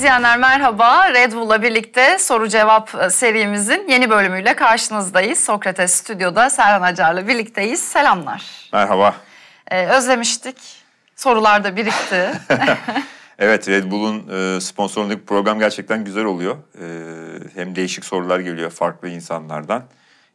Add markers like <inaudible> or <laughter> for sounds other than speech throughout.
izleyenler merhaba. Red Bull'la birlikte soru cevap e, serimizin yeni bölümüyle karşınızdayız. Sokrates Stüdyo'da Serhan Acar'la birlikteyiz. Selamlar. Merhaba. Ee, özlemiştik. Sorular da birikti. <laughs> <laughs> evet Red Bull'un e, sponsorluğundaki program gerçekten güzel oluyor. E, hem değişik sorular geliyor farklı insanlardan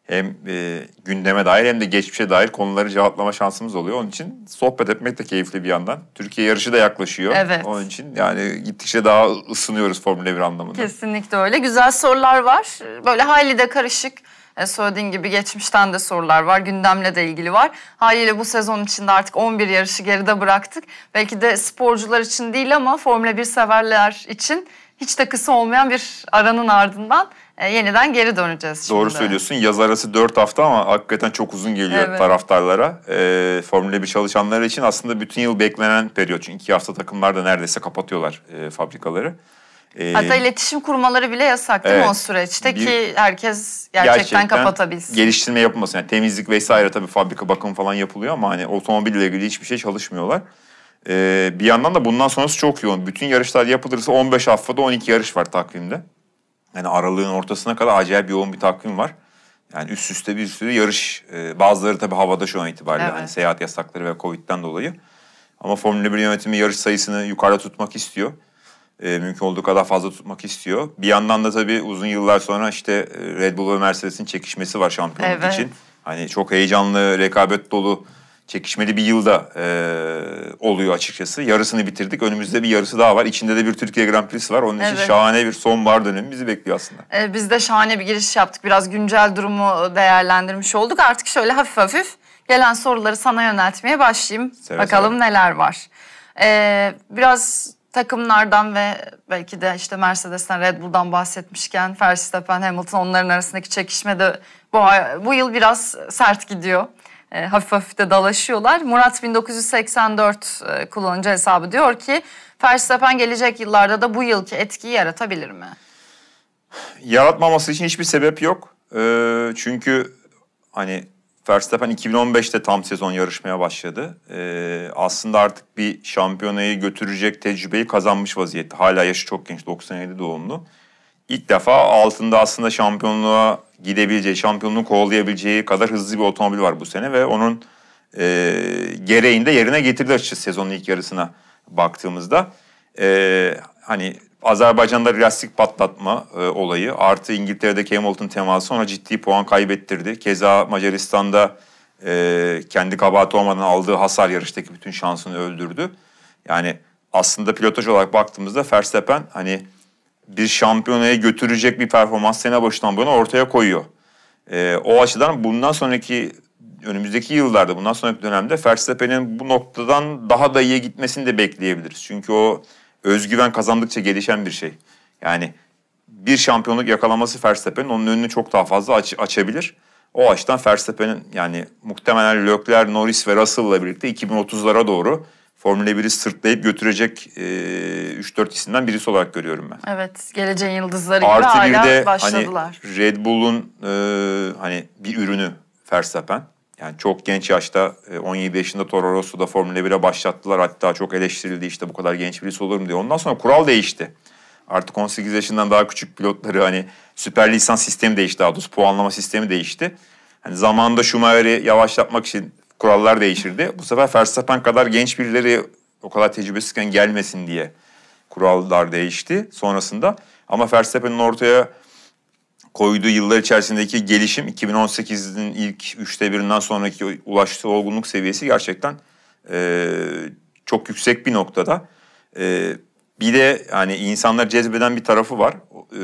hem e, gündeme dair hem de geçmişe dair konuları cevaplama şansımız oluyor. Onun için sohbet etmek de keyifli bir yandan. Türkiye yarışı da yaklaşıyor. Evet. Onun için yani gittikçe daha ısınıyoruz Formula 1 anlamında. Kesinlikle öyle. Güzel sorular var. Böyle hali de karışık. E, söylediğin gibi geçmişten de sorular var, gündemle de ilgili var. Haliyle bu sezon içinde artık 11 yarışı geride bıraktık. Belki de sporcular için değil ama Formula 1 severler için hiç de kısa olmayan bir aranın ardından e, yeniden geri döneceğiz şimdi. Doğru söylüyorsun. Yaz arası 4 hafta ama hakikaten çok uzun geliyor evet. taraftarlara. E, Formula 1 çalışanları için aslında bütün yıl beklenen periyot. Çünkü 2 hafta takımlar da neredeyse kapatıyorlar e, fabrikaları. E, Hatta iletişim kurmaları bile yasak değil evet, mi o süreçte ki herkes gerçekten, gerçekten kapatabilsin. Geliştirme yapılmasın. Yani temizlik vesaire tabii fabrika bakım falan yapılıyor ama hani otomobille ilgili hiçbir şey çalışmıyorlar. Ee, bir yandan da bundan sonrası çok yoğun. Bütün yarışlar yapılırsa 15 haftada 12 yarış var takvimde. Yani aralığın ortasına kadar acayip yoğun bir takvim var. Yani üst üste bir sürü yarış. E, bazıları tabii havada şu an itibariyle. Hani evet. Hani seyahat yasakları ve Covid'den dolayı. Ama Formula 1 yönetimi yarış sayısını yukarıda tutmak istiyor. Ee, mümkün olduğu kadar fazla tutmak istiyor. Bir yandan da tabii uzun yıllar sonra işte e, Red Bull ve Mercedes'in çekişmesi var şampiyonluk evet. için. Hani çok heyecanlı, rekabet dolu çekişmeli bir yılda e, oluyor açıkçası. Yarısını bitirdik. Önümüzde bir yarısı daha var. İçinde de bir Türkiye Grand Prix'si var. Onun için şahane bir sonbahar dönemi bizi bekliyor aslında. E, biz de şahane bir giriş yaptık. Biraz güncel durumu değerlendirmiş olduk. Artık şöyle hafif hafif gelen soruları sana yöneltmeye başlayayım. Seve Bakalım seve. neler var. E, biraz takımlardan ve belki de işte Mercedes'ten Red Bull'dan bahsetmişken Verstappen Hamilton onların arasındaki çekişme de bu, bu yıl biraz sert gidiyor. E, hafif hafif de dalaşıyorlar. Murat 1984 e, kullanıcı hesabı diyor ki Verstappen gelecek yıllarda da bu yılki etkiyi yaratabilir mi? Yaratmaması için hiçbir sebep yok. E, çünkü hani Verstappen 2015'te tam sezon yarışmaya başladı. aslında artık bir şampiyonayı götürecek tecrübeyi kazanmış vaziyette. Hala yaşı çok genç, 97 doğumlu ilk defa altında aslında şampiyonluğa gidebileceği, şampiyonluğu kovalayabileceği kadar hızlı bir otomobil var bu sene ve onun e, gereğinde yerine getirdi açıkçası sezonun ilk yarısına baktığımızda. E, hani Azerbaycan'da lastik patlatma e, olayı artı İngiltere'de Hamilton teması ona ciddi puan kaybettirdi. Keza Macaristan'da e, kendi kabahati olmadan aldığı hasar yarıştaki bütün şansını öldürdü. Yani aslında pilotaj olarak baktığımızda Verstappen hani bir şampiyonaya götürecek bir performans sene başından bu ortaya koyuyor. E, o açıdan bundan sonraki önümüzdeki yıllarda bundan sonraki dönemde Verstappen'in bu noktadan daha da iyi gitmesini de bekleyebiliriz. Çünkü o özgüven kazandıkça gelişen bir şey. Yani bir şampiyonluk yakalaması Verstappen'in onun önünü çok daha fazla aç, açabilir. O açıdan Verstappen'in yani muhtemelen Leclerc, Norris ve Russell'la birlikte 2030'lara doğru Formula 1'i sırtlayıp götürecek e, 3-4 isimden birisi olarak görüyorum ben. Evet, geleceğin yıldızları Artı gibi hala de, hani başladılar. Hani Red Bull'un e, hani bir ürünü Verstappen. Yani çok genç yaşta 17 e, yaşında Toro Rosso'da Formula 1'e başlattılar. Hatta çok eleştirildi işte bu kadar genç birisi olur mu diye. Ondan sonra kural değişti. Artık 18 yaşından daha küçük pilotları hani süper lisans sistemi değişti daha doğrusu. Puanlama sistemi değişti. Hani zamanında Schumacher'i yavaşlatmak için kurallar değişirdi. Bu sefer Verstappen kadar genç birileri o kadar tecrübesizken gelmesin diye kurallar değişti sonrasında. Ama Verstappen'in ortaya koyduğu yıllar içerisindeki gelişim 2018'in ilk üçte birinden sonraki ulaştığı olgunluk seviyesi gerçekten e, çok yüksek bir noktada. E, bir de yani insanlar cezbeden bir tarafı var. E,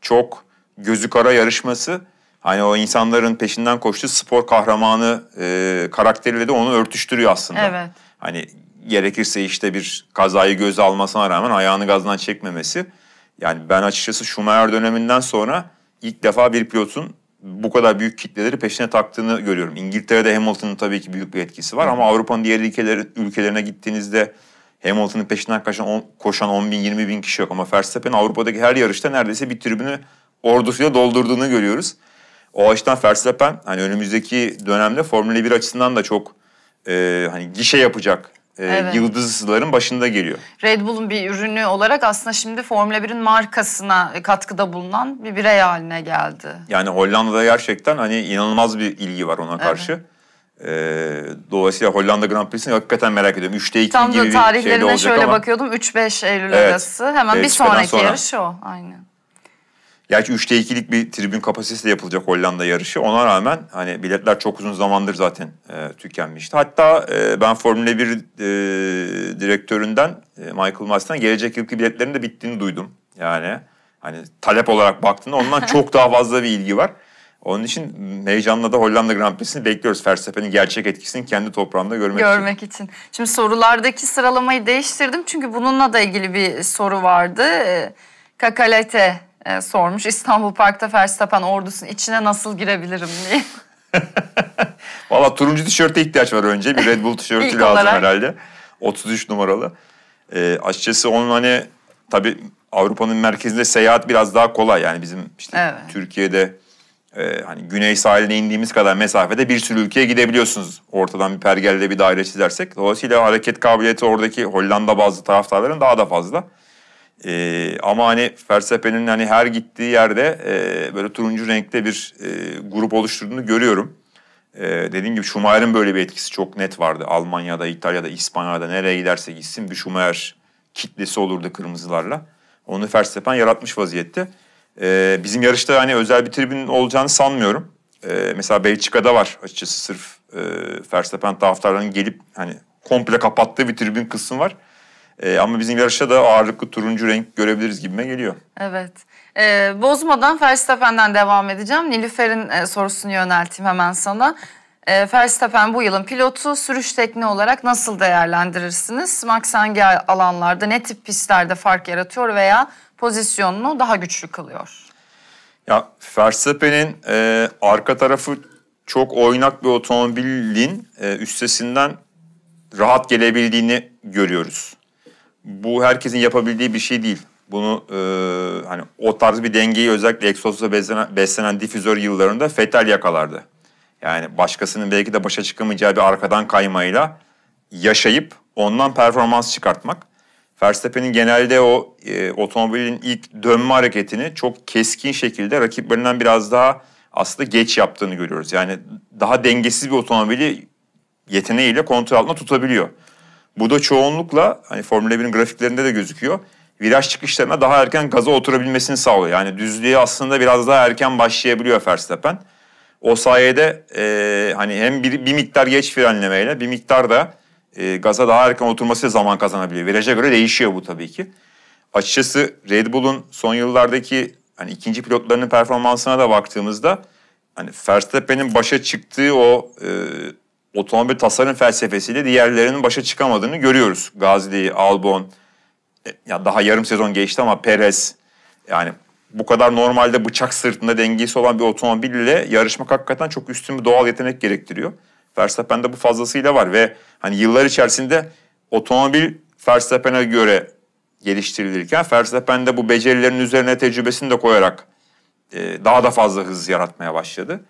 çok gözü kara yarışması Hani o insanların peşinden koştuğu spor kahramanı e, karakteriyle de onu örtüştürüyor aslında. Evet. Hani gerekirse işte bir kazayı göz almasına rağmen ayağını gazdan çekmemesi. Yani ben açıkçası Schumacher döneminden sonra ilk defa bir pilotun bu kadar büyük kitleleri peşine taktığını görüyorum. İngiltere'de Hamilton'ın tabii ki büyük bir etkisi var ama Avrupa'nın diğer ülkeleri, ülkelerine gittiğinizde Hamilton'ın peşinden koşan, on, koşan 10 bin 20 bin kişi yok ama Verstappen Avrupa'daki her yarışta neredeyse bir tribünü ordusuyla doldurduğunu görüyoruz. O açıdan Verstappen hani önümüzdeki dönemde Formula 1 açısından da çok e, hani gişe yapacak e, evet. yıldızların başında geliyor. Red Bull'un bir ürünü olarak aslında şimdi Formula 1'in markasına katkıda bulunan bir birey haline geldi. Yani Hollanda'da gerçekten hani inanılmaz bir ilgi var ona karşı. Evet. Ee, dolayısıyla Hollanda Grand Prix'sini hakikaten merak ediyorum. 3'te 2 Tam gibi bir şeyde olacak Tam da tarihlerine şöyle bakıyordum. 3-5 Eylül evet. arası. Hemen evet, bir sonraki sonra. yarış o. Aynen. Gerçi 3'te 2'lik bir tribün kapasitesi yapılacak Hollanda yarışı. Ona rağmen hani biletler çok uzun zamandır zaten e, tükenmişti. Hatta e, ben Formula 1 e, direktöründen e, Michael Mass'tan gelecek yılki biletlerin de bittiğini duydum. Yani hani talep olarak baktığında ondan çok daha fazla bir ilgi var. Onun için heyecanla da Hollanda Grand Prix'sini bekliyoruz. Fersepe'nin gerçek etkisini kendi toprağında görmek, görmek için. için. Şimdi sorulardaki sıralamayı değiştirdim. Çünkü bununla da ilgili bir soru vardı. E, Kakalete e, sormuş. İstanbul Park'ta Verstappen ordusun içine nasıl girebilirim diye. <laughs> Valla turuncu tişörte ihtiyaç var önce. Bir Red Bull tişörtü lazım <laughs> olarak. herhalde. 33 numaralı. E, açıkçası onun hani tabii Avrupa'nın merkezinde seyahat biraz daha kolay. Yani bizim işte evet. Türkiye'de e, hani güney sahiline indiğimiz kadar mesafede bir sürü ülkeye gidebiliyorsunuz. Ortadan bir pergelde bir daire çizersek. Dolayısıyla hareket kabiliyeti oradaki Hollanda bazı taraftarların daha da fazla. E, ama hani Fersepen'in hani her gittiği yerde e, böyle turuncu renkte bir e, grup oluşturduğunu görüyorum. E, dediğim gibi Schumacher'ın böyle bir etkisi çok net vardı. Almanya'da, İtalya'da, İspanya'da nereye giderse gitsin bir Schumacher kitlesi olurdu kırmızılarla. Onu Fersepen yaratmış vaziyette. E, bizim yarışta hani özel bir tribün olacağını sanmıyorum. E, mesela Belçika'da var açıkçası sırf e, Verstappen taraftarlarının gelip hani komple kapattığı bir tribün kısmı var. E, ama bizim yarışa da ağırlıklı turuncu renk görebiliriz gibime geliyor. Evet. E, bozmadan Verstappen'den devam edeceğim. Nilüfer'in e, sorusunu yönelteyim hemen sana. E, Verstappen bu yılın pilotu sürüş tekniği olarak nasıl değerlendirirsiniz? Max hangi alanlarda ne tip pistlerde fark yaratıyor veya pozisyonunu daha güçlü kılıyor? Ya Verstappen'in e, arka tarafı çok oynak bir otomobilin e, üstesinden rahat gelebildiğini görüyoruz bu herkesin yapabildiği bir şey değil. Bunu e, hani o tarz bir dengeyi özellikle egzozla beslenen, beslenen difüzör yıllarında fetal yakalardı. Yani başkasının belki de başa çıkamayacağı bir arkadan kaymayla yaşayıp ondan performans çıkartmak. Verstappen'in genelde o e, otomobilin ilk dönme hareketini çok keskin şekilde rakiplerinden biraz daha aslında geç yaptığını görüyoruz. Yani daha dengesiz bir otomobili yeteneğiyle kontrol altına tutabiliyor. Bu da çoğunlukla hani Formula 1'in grafiklerinde de gözüküyor. Viraj çıkışlarına daha erken gaza oturabilmesini sağlıyor. Yani düzlüğe aslında biraz daha erken başlayabiliyor Verstappen. O sayede e, hani hem bir, bir miktar geç frenlemeyle bir miktar da e, gaza daha erken oturması zaman kazanabiliyor. Viraja göre değişiyor bu tabii ki. Açıkçası Red Bull'un son yıllardaki hani ikinci pilotlarının performansına da baktığımızda hani Verstappen'in başa çıktığı o e, otomobil tasarım felsefesiyle diğerlerinin başa çıkamadığını görüyoruz. Gazli, Albon, e, ya daha yarım sezon geçti ama Perez yani bu kadar normalde bıçak sırtında dengesi olan bir otomobille yarışmak hakikaten çok üstün bir doğal yetenek gerektiriyor. Verstappen'de bu fazlasıyla var ve hani yıllar içerisinde otomobil Verstappen'e göre geliştirilirken Verstappen bu becerilerin üzerine tecrübesini de koyarak e, daha da fazla hız yaratmaya başladı.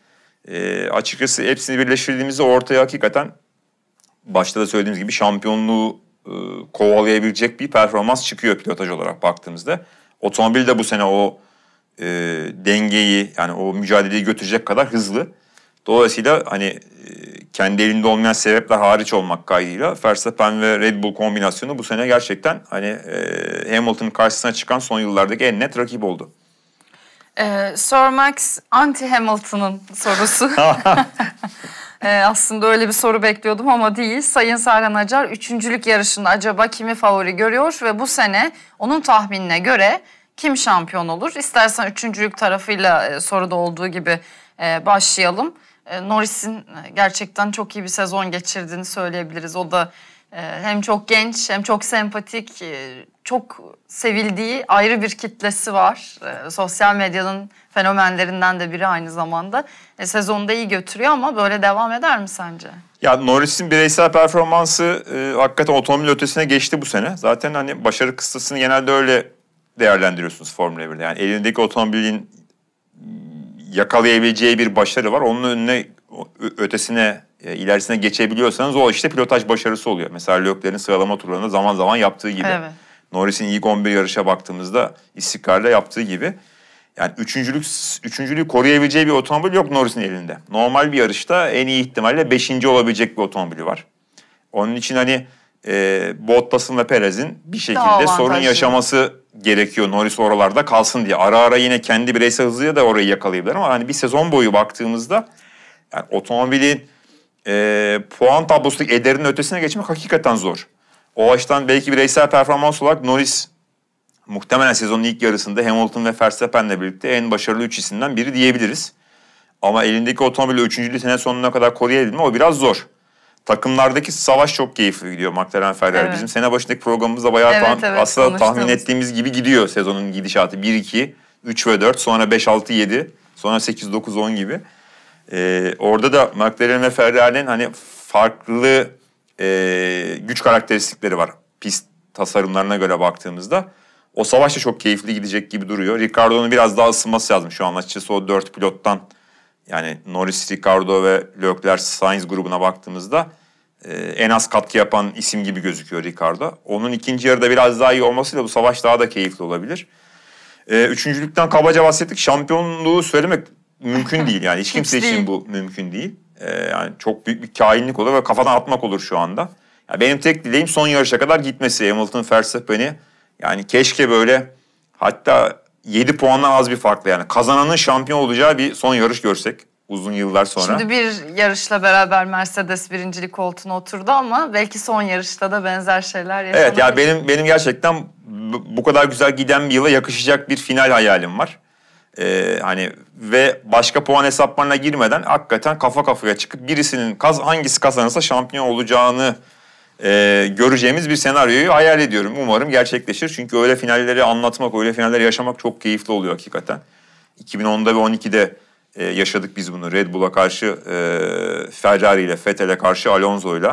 E, açıkçası hepsini birleştirdiğimizde ortaya hakikaten başta da söylediğimiz gibi şampiyonluğu e, kovalayabilecek bir performans çıkıyor pilotaj olarak baktığımızda. Otomobil de bu sene o e, dengeyi yani o mücadeleyi götürecek kadar hızlı. Dolayısıyla hani e, kendi elinde olmayan sebepler hariç olmak kaydıyla Verstappen ve Red Bull kombinasyonu bu sene gerçekten hani e, Hamilton'ın karşısına çıkan son yıllardaki en net rakip oldu. Ee, Sir Max anti-Hamilton'ın sorusu. <laughs> ee, aslında öyle bir soru bekliyordum ama değil. Sayın Serhan Acar üçüncülük yarışında acaba kimi favori görüyor ve bu sene onun tahminine göre kim şampiyon olur? İstersen üçüncülük tarafıyla e, soruda olduğu gibi e, başlayalım. E, Norris'in e, gerçekten çok iyi bir sezon geçirdiğini söyleyebiliriz. O da ee, hem çok genç hem çok sempatik, e, çok sevildiği ayrı bir kitlesi var. Ee, sosyal medyanın fenomenlerinden de biri aynı zamanda. E, sezonda iyi götürüyor ama böyle devam eder mi sence? Ya Norris'in bireysel performansı e, hakikaten otomobil ötesine geçti bu sene. Zaten hani başarı kıstasını genelde öyle değerlendiriyorsunuz Formula 1'de. Yani elindeki otomobilin yakalayabileceği bir başarı var. Onun önüne ötesine e, ilerisine geçebiliyorsanız o işte pilotaj başarısı oluyor. Mesela Leclerc'in sıralama turlarında zaman zaman yaptığı gibi. Evet. Norris'in ilk 11 yarışa baktığımızda istikrarla yaptığı gibi. Yani üçüncülük, üçüncülüğü koruyabileceği bir otomobil yok Norris'in elinde. Normal bir yarışta en iyi ihtimalle beşinci olabilecek bir otomobili var. Onun için hani e, Bottas'ın ve Perez'in bir şekilde sorun yaşaması gerekiyor Norris oralarda kalsın diye. Ara ara yine kendi bireysel hızıyla da orayı yakalayabilir ama hani bir sezon boyu baktığımızda yani otomobilin e, puan tablosundaki ederinin ötesine geçmek hakikaten zor. O açıdan belki bireysel performans olarak Norris muhtemelen sezonun ilk yarısında Hamilton ve Verstappen'le birlikte en başarılı üç isimden biri diyebiliriz. Ama elindeki otomobili üçüncülü sene sonuna kadar koruyabilme o biraz zor. Takımlardaki savaş çok keyifli gidiyor McLaren Ferrari. Evet. Bizim sene başındaki programımızda bayağı evet, tam, evet, aslında tahmin ettiğimiz gibi gidiyor sezonun gidişatı. 1-2, 3 ve 4, sonra 5-6-7, sonra 8-9-10 gibi. E, orada da McLaren ve Ferrari'nin hani farklı e, güç karakteristikleri var. Pist tasarımlarına göre baktığımızda. O savaş da çok keyifli gidecek gibi duruyor. Ricardo'nun biraz daha ısınması lazım şu an açıkçası o dört pilottan. Yani Norris, Ricardo ve Leclerc Sainz grubuna baktığımızda e, en az katkı yapan isim gibi gözüküyor Ricardo. Onun ikinci yarıda biraz daha iyi olmasıyla bu savaş daha da keyifli olabilir. E, üçüncülükten kabaca bahsettik. Şampiyonluğu söylemek mümkün <laughs> değil yani hiç kimse için bu mümkün değil. Ee, yani çok büyük bir kainlik olur ve kafadan atmak olur şu anda. Yani benim tek dileğim son yarışa kadar gitmesi Hamilton Verstappen'i. Yani keşke böyle hatta 7 puanla az bir farklı yani kazananın şampiyon olacağı bir son yarış görsek uzun yıllar sonra. Şimdi bir yarışla beraber Mercedes birincilik koltuğuna oturdu ama belki son yarışta da benzer şeyler yaşanabilir. Evet ya benim benim gerçekten bu kadar güzel giden bir yıla yakışacak bir final hayalim var. Ee, hani ve başka puan hesaplarına girmeden hakikaten kafa kafaya çıkıp birisinin kaz hangisi kazanırsa şampiyon olacağını e, göreceğimiz bir senaryoyu hayal ediyorum. Umarım gerçekleşir. Çünkü öyle finalleri anlatmak, öyle finalleri yaşamak çok keyifli oluyor hakikaten. 2010'da ve 12'de e, yaşadık biz bunu. Red Bull'a karşı e, Ferrari ile, Vettel'e karşı Alonso ile.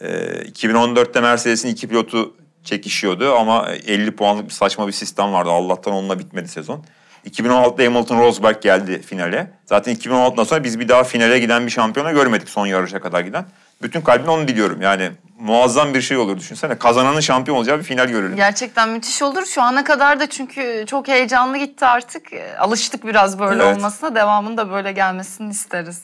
2014'te Mercedes'in iki pilotu çekişiyordu ama 50 puanlık bir saçma bir sistem vardı. Allah'tan onunla bitmedi sezon. 2016'da Hamilton Rosberg geldi finale. Zaten 2016'dan sonra biz bir daha finale giden bir şampiyona görmedik son yarışa kadar giden. Bütün kalbimle onu diliyorum. Yani muazzam bir şey olur düşünsene. Kazananın şampiyon olacağı bir final görelim. Gerçekten müthiş olur. Şu ana kadar da çünkü çok heyecanlı gitti artık. E, alıştık biraz böyle evet. olmasına. Devamının da böyle gelmesini isteriz.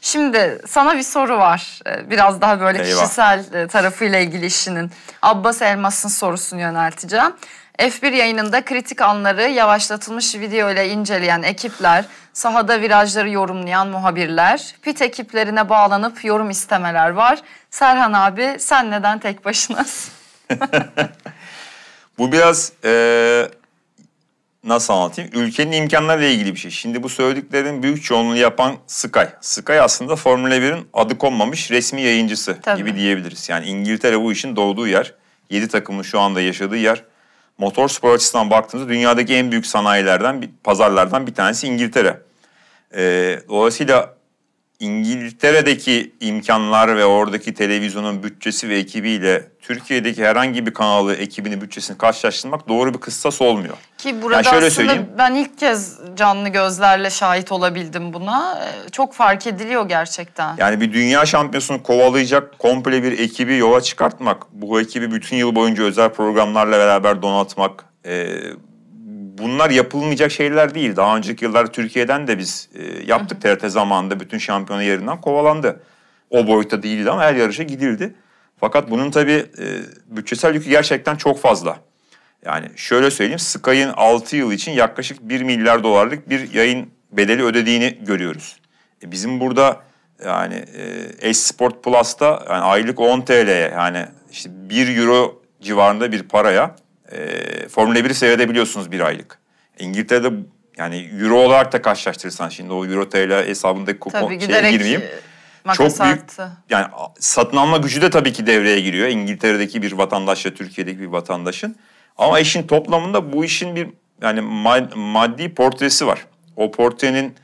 Şimdi sana bir soru var. E, biraz daha böyle Eyvah. kişisel e, tarafıyla ilgili işinin. Abbas Elmas'ın sorusunu yönelteceğim. F1 yayınında kritik anları yavaşlatılmış video ile inceleyen ekipler, sahada virajları yorumlayan muhabirler, pit ekiplerine bağlanıp yorum istemeler var. Serhan abi sen neden tek başınasın? <laughs> bu biraz ee, nasıl anlatayım? Ülkenin imkanlarıyla ilgili bir şey. Şimdi bu söylediklerin büyük çoğunluğu yapan Sky. Sky aslında Formula 1'in adı konmamış resmi yayıncısı Tabii. gibi diyebiliriz. Yani İngiltere bu işin doğduğu yer. 7 takımın şu anda yaşadığı yer motorspor açısından baktığımızda dünyadaki en büyük sanayilerden, pazarlardan bir tanesi İngiltere. E, dolayısıyla İngiltere'deki imkanlar ve oradaki televizyonun bütçesi ve ekibiyle Türkiye'deki herhangi bir kanalı ekibinin bütçesini karşılaştırmak doğru bir kıstas olmuyor. Ki burada yani şöyle aslında söyleyeyim. ben ilk kez canlı gözlerle şahit olabildim buna. Ee, çok fark ediliyor gerçekten. Yani bir dünya şampiyonunu kovalayacak komple bir ekibi yola çıkartmak, bu ekibi bütün yıl boyunca özel programlarla beraber donatmak, ee, bunlar yapılmayacak şeyler değil. Daha önceki yıllar Türkiye'den de biz e, yaptık. Hı TRT zamanında bütün şampiyonu yerinden kovalandı. O boyutta değildi ama her yarışa gidildi. Fakat bunun tabii e, bütçesel yükü gerçekten çok fazla. Yani şöyle söyleyeyim Sky'ın 6 yıl için yaklaşık 1 milyar dolarlık bir yayın bedeli ödediğini görüyoruz. E, bizim burada yani e, Sport Plus'ta yani aylık 10 TL'ye yani işte 1 euro civarında bir paraya e, Formula 1'i seyredebiliyorsunuz bir aylık. İngiltere'de yani euro olarak da karşılaştırırsan şimdi o euro TL hesabındaki kupon şeye girmeyeyim. Çok büyük yani satın alma gücü de tabii ki devreye giriyor. İngiltere'deki bir vatandaşla Türkiye'deki bir vatandaşın. Ama işin toplamında bu işin bir yani maddi portresi var. O portrenin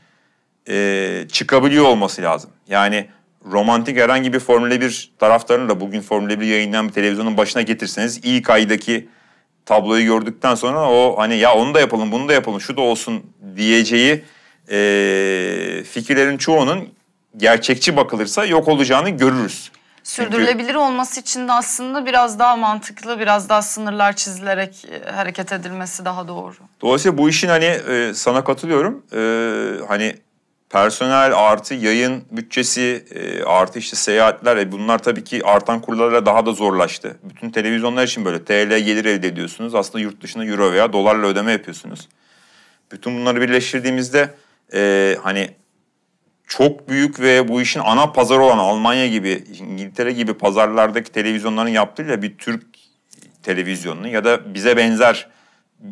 e, çıkabiliyor olması lazım. Yani romantik herhangi bir Formula 1 taraftarını da bugün Formula 1 yayınlanan bir televizyonun başına getirseniz iyi kaydaki tabloyu gördükten sonra o hani ya onu da yapalım bunu da yapalım şu da olsun diyeceği e, fikirlerin çoğunun gerçekçi bakılırsa yok olacağını görürüz. Sürdürülebilir Çünkü... olması için de aslında biraz daha mantıklı, biraz daha sınırlar çizilerek hareket edilmesi daha doğru. Dolayısıyla bu işin hani e, sana katılıyorum. E, hani personel artı yayın bütçesi e, artı işte seyahatler e, bunlar tabii ki artan kurlarla daha da zorlaştı. Bütün televizyonlar için böyle TL gelir elde ediyorsunuz. Aslında yurt dışına euro veya dolarla ödeme yapıyorsunuz. Bütün bunları birleştirdiğimizde e, hani çok büyük ve bu işin ana pazarı olan Almanya gibi, İngiltere gibi pazarlardaki televizyonların yaptığıyla bir Türk televizyonunu ya da bize benzer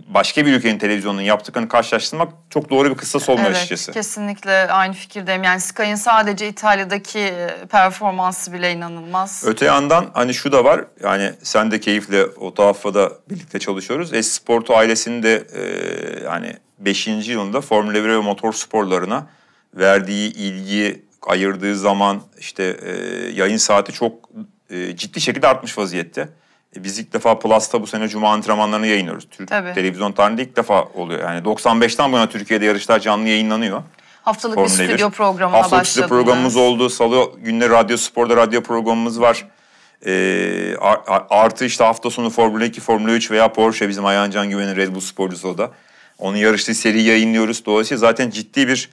başka bir ülkenin televizyonunun yaptıklarını karşılaştırmak çok doğru bir kıssa olmuyor evet, açıkçası. kesinlikle aynı fikirdeyim. Yani Sky'ın sadece İtalya'daki e, performansı bile inanılmaz. Öte yandan hani şu da var. Yani sen de keyifle o tuhafla da birlikte çalışıyoruz. Esporto ailesinin de e, yani 5. yılında Formula 1 ve motor sporlarına verdiği ilgi, ayırdığı zaman işte e, yayın saati çok e, ciddi şekilde artmış vaziyette. E biz ilk defa Plus'ta bu sene Cuma antrenmanlarını yayınlıyoruz. Türk Tabii. televizyon tarihinde ilk defa oluyor. Yani 95'ten bu yana Türkiye'de yarışlar canlı yayınlanıyor. Haftalık Formula bir stüdyo 1. programına Haftalık başladınız. stüdyo programımız oldu. Salı günleri Radyo Spor'da radyo programımız var. E, artı işte hafta sonu Formula 2, Formula 3 veya Porsche bizim Ayhan Can Güven'in Red Bull sporcusu o da. Onun yarıştığı seri yayınlıyoruz. Dolayısıyla zaten ciddi bir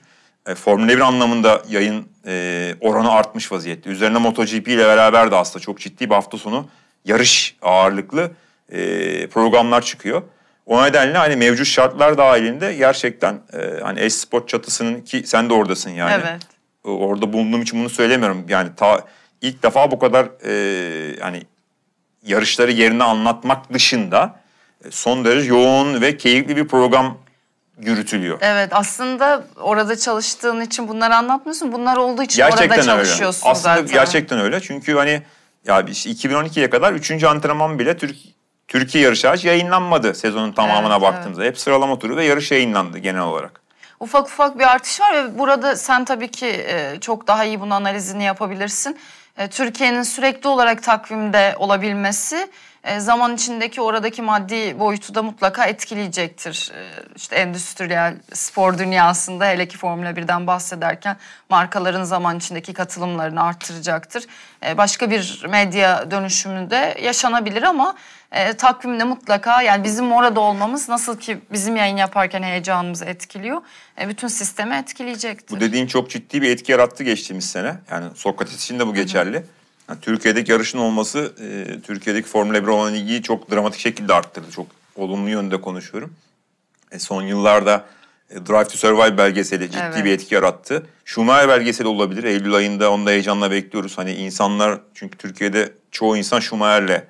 e, Formula 1 anlamında yayın e, oranı artmış vaziyette. Üzerine MotoGP ile beraber de aslında çok ciddi bir hafta sonu yarış ağırlıklı e, programlar çıkıyor. O nedenle hani mevcut şartlar dahilinde gerçekten e, hani e-sport çatısının ki sen de oradasın yani. Evet. Orada bulunduğum için bunu söylemiyorum. Yani ta ilk defa bu kadar e, hani yarışları yerine anlatmak dışında e, son derece yoğun ve keyifli bir program yürütülüyor. Evet aslında orada çalıştığın için bunları anlatmıyorsun. Bunlar olduğu için gerçekten orada çalışıyorsun öyle. aslında zaten. Gerçekten öyle. Çünkü hani ya işte 2012'ye kadar 3. antrenman bile Türk Türkiye yarış hariç yayınlanmadı sezonun tamamına evet, baktığımızda. Evet. Hep sıralama turu ve yarış yayınlandı genel olarak. Ufak ufak bir artış var ve burada sen tabii ki e, çok daha iyi bunun analizini yapabilirsin. E, Türkiye'nin sürekli olarak takvimde olabilmesi e, zaman içindeki oradaki maddi boyutu da mutlaka etkileyecektir. E, işte endüstriyel spor dünyasında hele ki Formula 1'den bahsederken markaların zaman içindeki katılımlarını artıracaktır. E, başka bir medya dönüşümü de yaşanabilir ama takvimde mutlaka yani bizim orada olmamız nasıl ki bizim yayın yaparken heyecanımızı etkiliyor. bütün sistemi etkileyecektir. Bu dediğin çok ciddi bir etki yarattı geçtiğimiz sene. Yani Sokrates için de bu geçerli. Hı hı. Yani Türkiye'deki yarışın olması e, Türkiye'deki Formula 1 olan ilgiyi çok dramatik şekilde arttırdı. Çok olumlu yönde konuşuyorum. E, son yıllarda e, Drive to Survive belgeseli ciddi evet. bir etki yarattı. Schumacher belgeseli olabilir. Eylül ayında onu da heyecanla bekliyoruz. Hani insanlar çünkü Türkiye'de çoğu insan Schumacher'le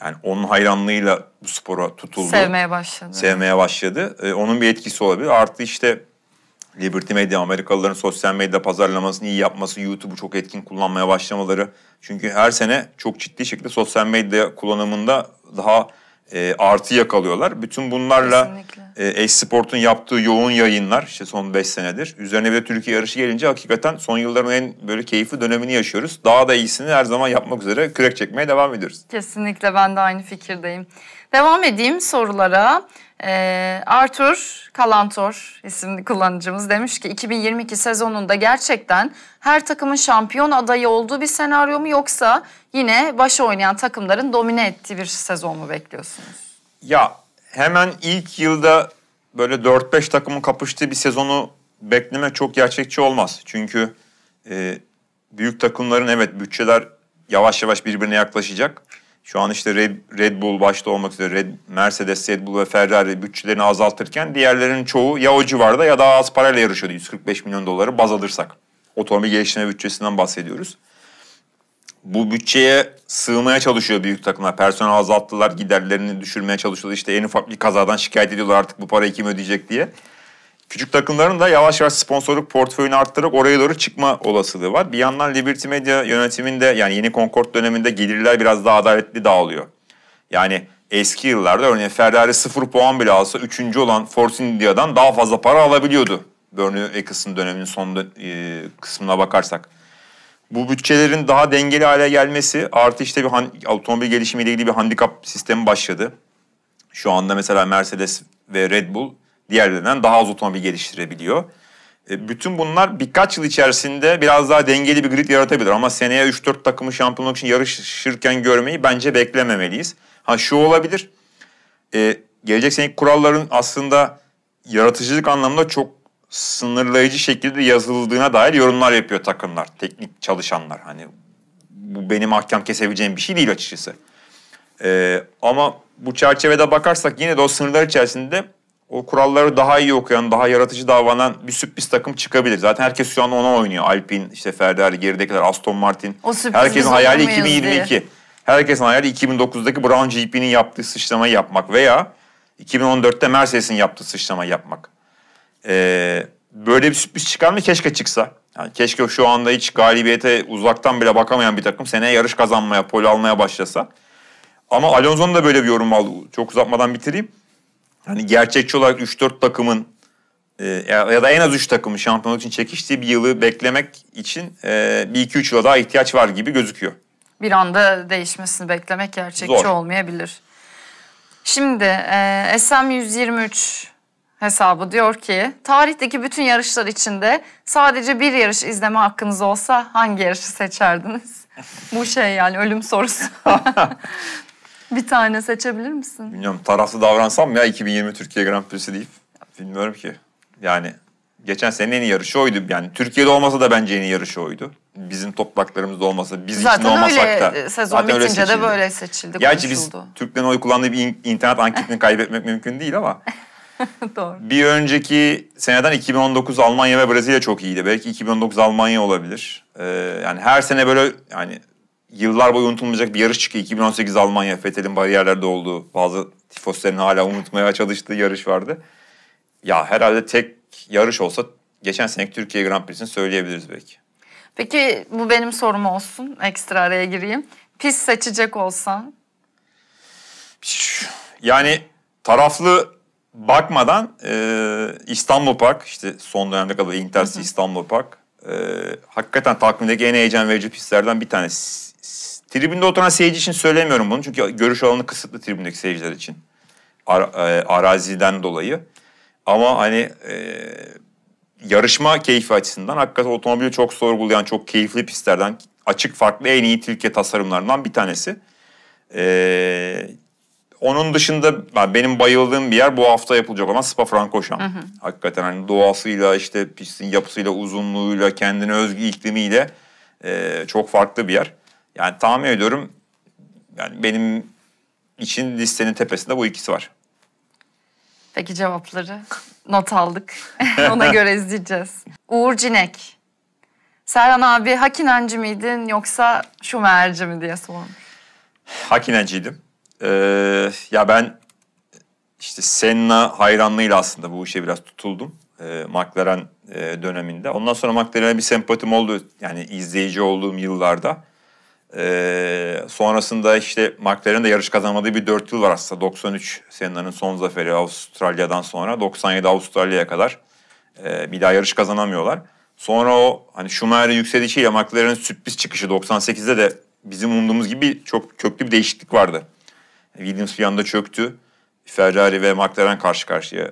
yani onun hayranlığıyla bu spora tutuldu. Sevmeye başladı. Sevmeye başladı. E, onun bir etkisi olabilir. Artı işte Liberty Media, Amerikalıların sosyal medya pazarlamasını iyi yapması, YouTube'u çok etkin kullanmaya başlamaları. Çünkü her sene çok ciddi şekilde sosyal medya kullanımında daha e, artı yakalıyorlar. Bütün bunlarla e, Esport'un yaptığı yoğun yayınlar işte son 5 senedir. Üzerine bir de Türkiye yarışı gelince hakikaten son yılların en böyle keyifli dönemini yaşıyoruz. Daha da iyisini her zaman yapmak üzere kürek çekmeye devam ediyoruz. Kesinlikle ben de aynı fikirdeyim. Devam edeyim sorulara. Ee, Arthur Kalantor isimli kullanıcımız demiş ki 2022 sezonunda gerçekten her takımın şampiyon adayı olduğu bir senaryo mu yoksa yine baş oynayan takımların domine ettiği bir sezon mu bekliyorsunuz? Ya hemen ilk yılda böyle 4-5 takımın kapıştığı bir sezonu bekleme çok gerçekçi olmaz. Çünkü e, büyük takımların evet bütçeler yavaş yavaş birbirine yaklaşacak. Şu an işte Red, Red Bull başta olmak üzere Red, Mercedes, Red Bull ve Ferrari bütçelerini azaltırken diğerlerinin çoğu ya o civarda ya daha az parayla yarışıyordu. 145 milyon doları baz alırsak. Otomobil geliştirme bütçesinden bahsediyoruz. Bu bütçeye sığmaya çalışıyor büyük takımlar. Personel azalttılar, giderlerini düşürmeye çalışıyorlar. İşte en ufak bir kazadan şikayet ediyorlar artık bu parayı kim ödeyecek diye. Küçük takımların da yavaş yavaş sponsorluk portföyünü arttırarak oraya doğru çıkma olasılığı var. Bir yandan Liberty Media yönetiminde yani yeni Concord döneminde gelirler biraz daha adaletli dağılıyor. Yani eski yıllarda örneğin Ferrari 0 puan bile alsa 3. olan Force India'dan daha fazla para alabiliyordu. Bernie Eccles'ın döneminin son dön e, kısmına bakarsak. Bu bütçelerin daha dengeli hale gelmesi artı işte bir otomobil gelişimiyle ilgili bir handikap sistemi başladı. Şu anda mesela Mercedes ve Red Bull diğerlerinden daha az otomobil geliştirebiliyor. E, bütün bunlar birkaç yıl içerisinde biraz daha dengeli bir grid yaratabilir. Ama seneye 3-4 takımı şampiyonluk için yarışırken görmeyi bence beklememeliyiz. Ha şu olabilir. E, gelecek seneki kuralların aslında yaratıcılık anlamında çok sınırlayıcı şekilde yazıldığına dair yorumlar yapıyor takımlar, teknik çalışanlar. Hani bu benim ahkam kesebileceğim bir şey değil açıkçası. E, ama bu çerçevede bakarsak yine de o sınırlar içerisinde o kuralları daha iyi okuyan, daha yaratıcı davranan bir sürpriz takım çıkabilir. Zaten herkes şu an ona oynuyor. Alpin, işte Ferrari, geridekiler, Aston Martin. O Herkesin hayali 2022. Diye. Herkesin hayali 2009'daki Brown GP'nin yaptığı sıçramayı yapmak veya 2014'te Mercedes'in yaptığı sıçramayı yapmak. Ee, böyle bir sürpriz çıkar mı? Keşke çıksa. Yani keşke şu anda hiç galibiyete uzaktan bile bakamayan bir takım seneye yarış kazanmaya, pole almaya başlasa. Ama Alonso'nun da böyle bir yorum aldı. Çok uzatmadan bitireyim hani gerçekçi olarak 3-4 takımın e, ya da en az 3 takımın şampiyonluk için çekiştiği bir yılı beklemek için e, bir 2-3 yıla daha ihtiyaç var gibi gözüküyor. Bir anda değişmesini beklemek gerçekçi Zor. olmayabilir. Şimdi e, SM123 hesabı diyor ki tarihteki bütün yarışlar içinde sadece bir yarış izleme hakkınız olsa hangi yarışı seçerdiniz? <laughs> Bu şey yani ölüm sorusu. <laughs> Bir tane seçebilir misin? Bilmiyorum. Taraflı davransam ya 2020 Türkiye Grand Prix'si deyip. Bilmiyorum ki. Yani geçen sene en iyi yarışı oydu. Yani Türkiye'de olmasa da bence en iyi yarışı oydu. Bizim topraklarımızda olmasa, biz zaten için olmasak öyle, da. E, sezon zaten öyle seçildi. de böyle seçildi. Gerçi konuşuldu. biz Türklerin oy kullandığı bir internet anketini kaybetmek mümkün değil ama. <laughs> Doğru. Bir önceki seneden 2019 Almanya ve Brezilya çok iyiydi. Belki 2019 Almanya olabilir. Ee, yani her sene böyle yani yıllar boyu unutulmayacak bir yarış çıkıyor. 2018 Almanya, Fethel'in bariyerlerde olduğu, bazı tifoslerin hala unutmaya çalıştığı yarış vardı. Ya herhalde tek yarış olsa geçen seneki Türkiye Grand Prix'sini söyleyebiliriz belki. Peki bu benim sorum olsun. Ekstra araya gireyim. pis seçecek olsan? Yani taraflı bakmadan e, İstanbul Park işte son dönemde kadar Intercity İstanbul Park e, hakikaten takvimdeki en heyecan verici pistlerden bir tanesi. Tribünde oturan seyirci için söylemiyorum bunu. Çünkü görüş alanı kısıtlı tribündeki seyirciler için. Ar- e, araziden dolayı. Ama hani e, yarışma keyfi açısından hakikaten otomobili çok sorgulayan, çok keyifli pistlerden açık farklı en iyi tilke tasarımlarından bir tanesi. Ee, onun dışında yani benim bayıldığım bir yer bu hafta yapılacak olan Spa Francorchamps. Hakikaten hani doğasıyla işte pistin yapısıyla uzunluğuyla kendine özgü iklimiyle e, çok farklı bir yer. Yani tahmin ediyorum yani benim için listenin tepesinde bu ikisi var. Peki cevapları not aldık. <laughs> Ona göre izleyeceğiz. Uğur Cinek. Serhan abi Hakinenci miydin yoksa Şumerci mi diye sormuş. Hakinenciydim. Ee, ya ben işte Senna hayranlığıyla aslında bu işe biraz tutuldum. Ee, McLaren e, döneminde. Ondan sonra McLaren'e bir sempatim oldu. Yani izleyici olduğum yıllarda. Ee, sonrasında işte McLaren'in de yarış kazanmadığı bir 4 yıl var aslında. 93 Senna'nın son zaferi Avustralya'dan sonra 97 Avustralya'ya kadar e, bir daha yarış kazanamıyorlar. Sonra o hani Schumacher'in yükselişiyle McLaren'in sürpriz çıkışı 98'de de bizim umduğumuz gibi çok köklü bir değişiklik vardı. Williams bir anda çöktü. Ferrari ve McLaren karşı karşıya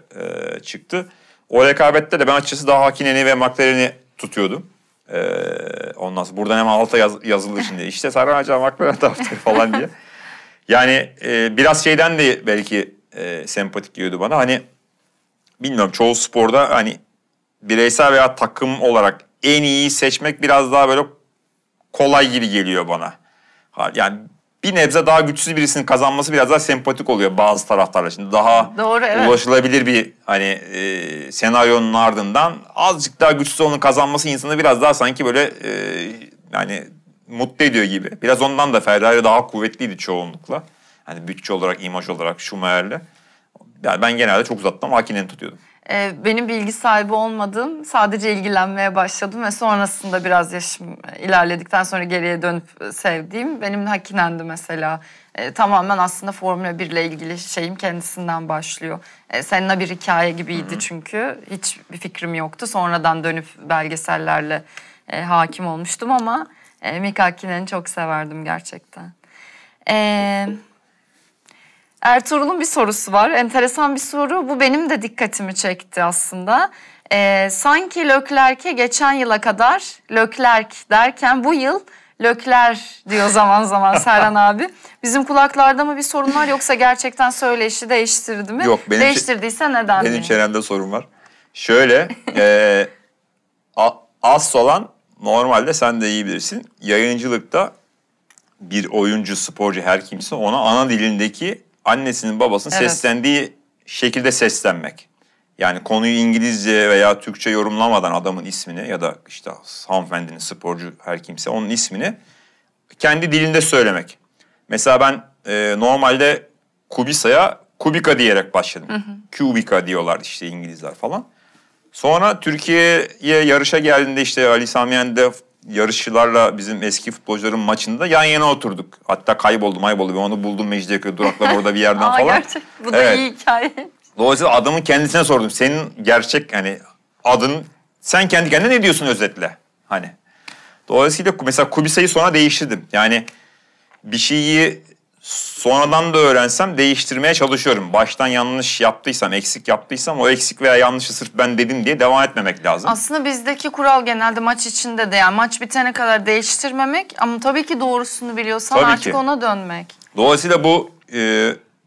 e, çıktı. O rekabette de ben açıkçası daha Hakinen'i ve McLaren'i tutuyordum. Ee, ondan sonra buradan hemen alta yaz, yazıldı şimdi. İşte Sarı Ağaca Makbara taraftı falan diye. Yani e, biraz şeyden de belki e, sempatik geliyordu bana. Hani bilmiyorum çoğu sporda hani bireysel veya takım olarak en iyi seçmek biraz daha böyle kolay gibi geliyor bana. Yani bir nebze daha güçsüz birisinin kazanması biraz daha sempatik oluyor bazı taraftarlar için. Daha Doğru, evet. ulaşılabilir bir hani e, senaryonun ardından azıcık daha güçsüz onun kazanması insanı biraz daha sanki böyle e, yani mutlu ediyor gibi. Biraz ondan da Ferrari daha kuvvetliydi çoğunlukla. Hani bütçe olarak, imaj olarak, Schumacher'le. Yani ben genelde çok uzattım makineni tutuyordum e, benim bilgi sahibi olmadığım sadece ilgilenmeye başladım ve sonrasında biraz yaşım ilerledikten sonra geriye dönüp e, sevdiğim benim Hakinen'di mesela. E, tamamen aslında Formula 1 ile ilgili şeyim kendisinden başlıyor. E, seninle bir hikaye gibiydi Hı-hı. çünkü hiçbir fikrim yoktu. Sonradan dönüp belgesellerle e, hakim olmuştum ama e, Mika Hakinen'i çok severdim gerçekten. Evet. Ertuğrul'un bir sorusu var. Enteresan bir soru. Bu benim de dikkatimi çekti aslında. Ee, sanki Löklerke geçen yıla kadar Löklerk derken bu yıl Lökler diyor zaman zaman <laughs> Serhan abi. Bizim kulaklarda mı bir sorun var yoksa gerçekten söyleyişi değiştirdi mi? Yok benim şey- Değiştirdiyse neden? Benim çenemde sorun var. Şöyle <laughs> e, az olan normalde sen de iyi bilirsin. Yayıncılıkta bir oyuncu, sporcu her kimse ona ana dilindeki annesinin babasının evet. seslendiği şekilde seslenmek. Yani konuyu İngilizce veya Türkçe yorumlamadan adamın ismini ya da işte hanımefendinin sporcu her kimse onun ismini kendi dilinde söylemek. Mesela ben e, normalde Kubisa'ya Kubika diyerek başladım. Kubika diyorlar işte İngilizler falan. Sonra Türkiye'ye yarışa geldiğinde işte Ali Samiyen'de yarışçılarla bizim eski futbolcuların maçında yan yana oturduk. Hatta kayboldu mayboldu. Ben onu buldum Mecidiyeköy duraklar orada bir yerden <laughs> Aa, falan. Gerçek. Bu da evet. iyi hikaye. Dolayısıyla adamın kendisine sordum. Senin gerçek hani adın sen kendi kendine ne diyorsun özetle? Hani. Dolayısıyla mesela Kubisa'yı sonra değiştirdim. Yani bir şeyi sonradan da öğrensem değiştirmeye çalışıyorum. Baştan yanlış yaptıysam, eksik yaptıysam o eksik veya yanlışı sırf ben dedim diye devam etmemek lazım. Aslında bizdeki kural genelde maç içinde de yani maç bitene kadar değiştirmemek ama tabii ki doğrusunu biliyorsan tabii artık ki. ona dönmek. Dolayısıyla bu e,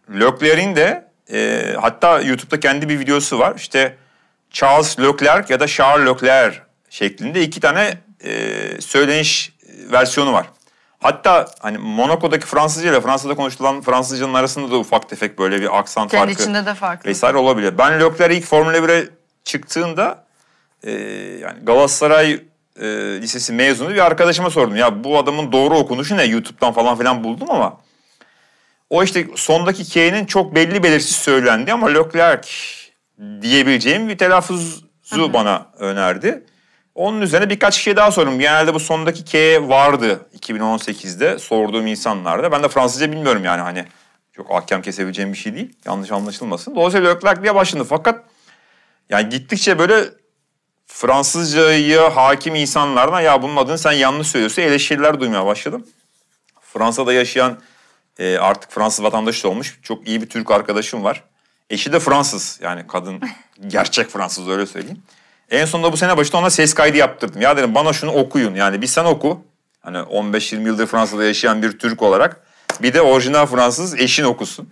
Leclerc'in de e, hatta YouTube'da kendi bir videosu var. İşte Charles Leclerc ya da Charles Leclerc şeklinde iki tane e, söyleniş versiyonu var. Hatta hani Monaco'daki Fransızca ile Fransa'da konuşulan Fransızcanın arasında da ufak tefek böyle bir aksan Kendi farkı. içinde de farklı. Vesaire olabilir. Ben Leclerc ilk Formula 1'e çıktığında e, yani Galatasaray e, Lisesi mezunu bir arkadaşıma sordum. Ya bu adamın doğru okunuşu ne? YouTube'dan falan filan buldum ama. O işte sondaki K'nin çok belli belirsiz söylendi ama Leclerc diyebileceğim bir telaffuzu Hı-hı. bana önerdi. Onun üzerine birkaç şey daha sordum. Genelde bu sondaki K vardı 2018'de sorduğum insanlarda. Ben de Fransızca bilmiyorum yani hani çok hakem kesebileceğim bir şey değil. Yanlış anlaşılmasın. Dolayısıyla Leclerc diye başladı. Fakat yani gittikçe böyle Fransızca'yı hakim insanlardan ya bunun adını sen yanlış söylüyorsun eleştiriler duymaya başladım. Fransa'da yaşayan e, artık Fransız vatandaşı olmuş çok iyi bir Türk arkadaşım var. Eşi de Fransız yani kadın <laughs> gerçek Fransız öyle söyleyeyim. En sonunda bu sene başında ona ses kaydı yaptırdım. Ya dedim bana şunu okuyun yani bir sen oku. Hani 15-20 yıldır Fransa'da yaşayan bir Türk olarak bir de orijinal Fransız eşin okusun.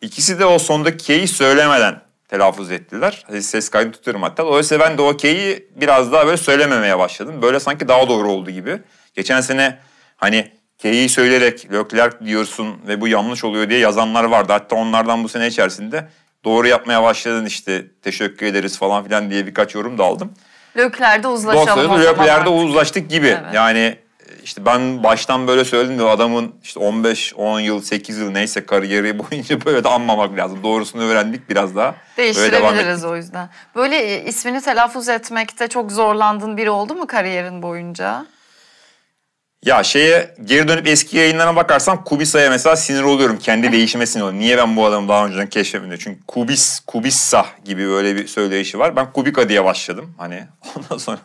İkisi de o sondaki K'yi söylemeden telaffuz ettiler. Hani ses kaydı tutuyorum hatta. Dolayısıyla ben de o K'yi biraz daha böyle söylememeye başladım. Böyle sanki daha doğru oldu gibi. Geçen sene hani K'yi söyleyerek Leclerc diyorsun ve bu yanlış oluyor diye yazanlar vardı. Hatta onlardan bu sene içerisinde doğru yapmaya başladın işte teşekkür ederiz falan filan diye birkaç yorum da aldım. Löklerde uzlaşalım Doktoruz, o Löklerde uzlaştık gibi. Evet. Yani işte ben baştan böyle söyledim de adamın işte 15, 10 yıl, 8 yıl neyse kariyeri <laughs> boyunca böyle de anmamak lazım. Doğrusunu öğrendik biraz daha. Değiştirebiliriz o yüzden. Böyle e, ismini telaffuz etmekte çok zorlandığın biri oldu mu kariyerin boyunca? Ya şeye geri dönüp eski yayınlarına bakarsam Kubisa'ya mesela sinir oluyorum. Kendi <laughs> değişime sinir oluyorum. Niye ben bu adamı daha önceden keşfetmedim? Çünkü Kubis, Kubissa gibi böyle bir söyleyişi var. Ben Kubika diye başladım. Hani <laughs> ondan sonra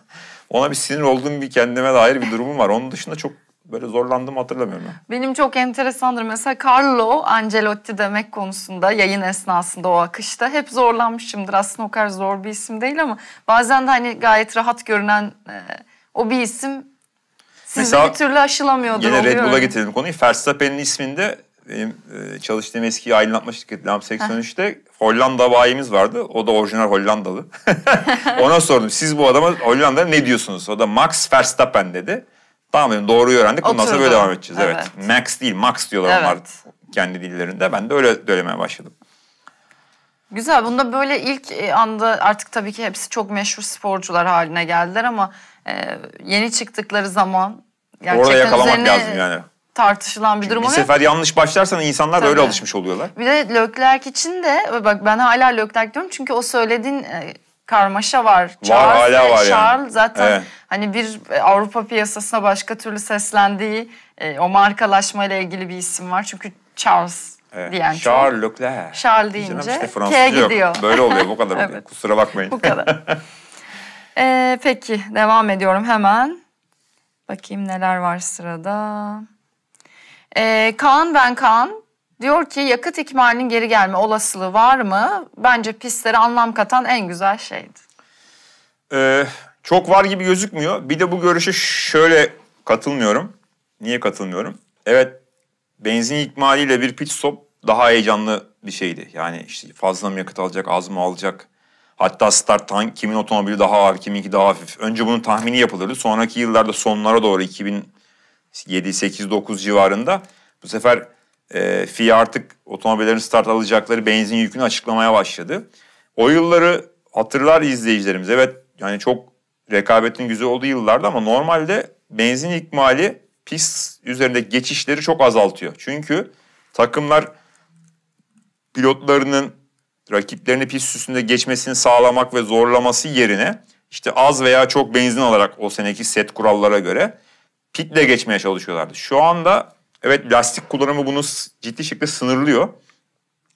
ona bir sinir olduğum bir kendime dair bir durumum var. Onun dışında çok böyle zorlandım hatırlamıyorum. Ben. Benim çok enteresandır. Mesela Carlo Ancelotti demek konusunda yayın esnasında o akışta hep zorlanmışımdır. Aslında o kadar zor bir isim değil ama bazen de hani gayet rahat görünen e, o bir isim Size Mesela, bir türlü aşılamıyordur. Yine Red Bull'a getirdim konuyu. Verstappen'in isminde benim e, çalıştığım eski aydınlatma şirketi Lamp 83'te Hollanda bayimiz vardı. O da orijinal Hollandalı. <laughs> Ona sordum. Siz bu adama Hollanda ne diyorsunuz? O da Max Verstappen dedi. Tamam dedim doğruyu öğrendik. Bundan sonra böyle devam edeceğiz. Evet. evet. Max değil Max diyorlar evet. onlar kendi dillerinde. Ben de öyle söylemeye başladım. Güzel. Bunda böyle ilk e, anda artık tabii ki hepsi çok meşhur sporcular haline geldiler ama ee, yeni çıktıkları zaman gerçekten Orada yakalamak lazım yani. tartışılan bir durum. Bir oluyor. sefer yanlış başlarsan insanlar Tabii. öyle alışmış oluyorlar. Bir de Leclerc için de bak ben hala Leclerc diyorum çünkü o söylediğin e, karmaşa var. Var Charles hala var e, Charles yani. zaten evet. hani bir e, Avrupa piyasasına başka türlü seslendiği e, o ile ilgili bir isim var. Çünkü Charles diyen Charles Leclerc. Charles deyince işte K gidiyor. Böyle oluyor bu <laughs> kadar. evet. Kusura bakmayın. Bu kadar. <laughs> Ee, peki devam ediyorum hemen. Bakayım neler var sırada. Ee, Kaan ben Kaan. Diyor ki yakıt ikmalinin geri gelme olasılığı var mı? Bence pistlere anlam katan en güzel şeydi. Ee, çok var gibi gözükmüyor. Bir de bu görüşe şöyle katılmıyorum. Niye katılmıyorum? Evet benzin ikmaliyle bir pit stop daha heyecanlı bir şeydi. Yani işte fazla mı yakıt alacak, az mı alacak? Hatta start kimin otomobili daha ağır kiminki daha hafif. Önce bunun tahmini yapılırdı. Sonraki yıllarda sonlara doğru 2007, 8, 9 civarında bu sefer e, FIA artık otomobillerin start alacakları benzin yükünü açıklamaya başladı. O yılları hatırlar izleyicilerimiz. Evet yani çok rekabetin güzel olduğu yıllarda ama normalde benzin ikmali pist üzerinde geçişleri çok azaltıyor. Çünkü takımlar pilotlarının rakiplerini pist üstünde geçmesini sağlamak ve zorlaması yerine işte az veya çok benzin alarak o seneki set kurallara göre pitle geçmeye çalışıyorlardı. Şu anda evet lastik kullanımı bunu ciddi şekilde sınırlıyor.